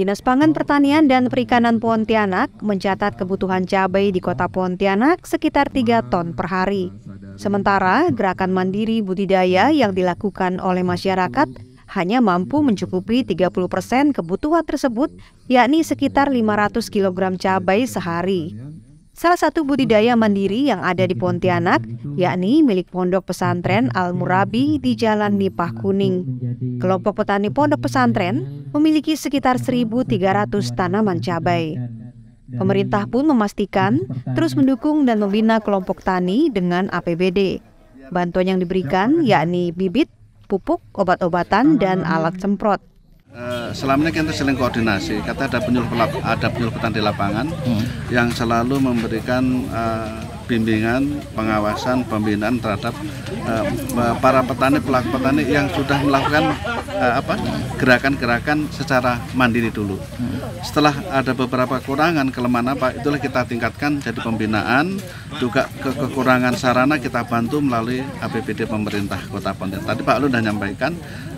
Dinas Pangan Pertanian dan Perikanan Pontianak mencatat kebutuhan cabai di kota Pontianak sekitar 3 ton per hari. Sementara gerakan mandiri budidaya yang dilakukan oleh masyarakat hanya mampu mencukupi 30 persen kebutuhan tersebut, yakni sekitar 500 kg cabai sehari. Salah satu budidaya mandiri yang ada di Pontianak, yakni milik Pondok Pesantren Al-Murabi di Jalan Nipah Kuning. Kelompok petani Pondok Pesantren memiliki sekitar 1.300 tanaman cabai. Pemerintah pun memastikan terus mendukung dan membina kelompok tani dengan APBD. Bantuan yang diberikan yakni bibit, pupuk, obat-obatan, dan alat semprot. Eh, selama ini kan kita sering koordinasi, kata ada penyuluh ada penyuluh petani di lapangan hmm. yang selalu memberikan uh, bimbingan, pengawasan, pembinaan terhadap uh, para petani pelaku petani yang sudah melakukan uh, apa gerakan-gerakan secara mandiri dulu. Setelah ada beberapa kekurangan, kelemahan apa, itulah kita tingkatkan jadi pembinaan, juga ke kekurangan sarana kita bantu melalui APBD pemerintah Kota Pontianak. Tadi Pak Lu sudah nyampaikan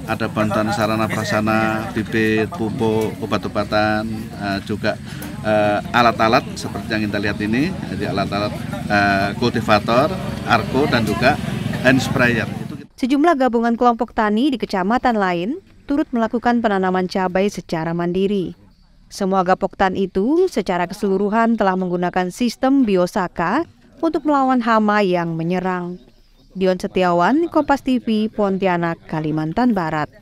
ada bantuan sarana prasarana bibit, pupuk, obat-obatan, uh, juga Eh, alat-alat uh, seperti yang kita lihat ini, jadi alat-alat uh, kultivator, arko dan juga hand sprayer. Sejumlah gabungan kelompok tani di kecamatan lain turut melakukan penanaman cabai secara mandiri. Semua gapoktan itu secara keseluruhan telah menggunakan sistem biosaka untuk melawan hama yang menyerang. Dion Setiawan, Kompas TV, Pontianak, Kalimantan Barat.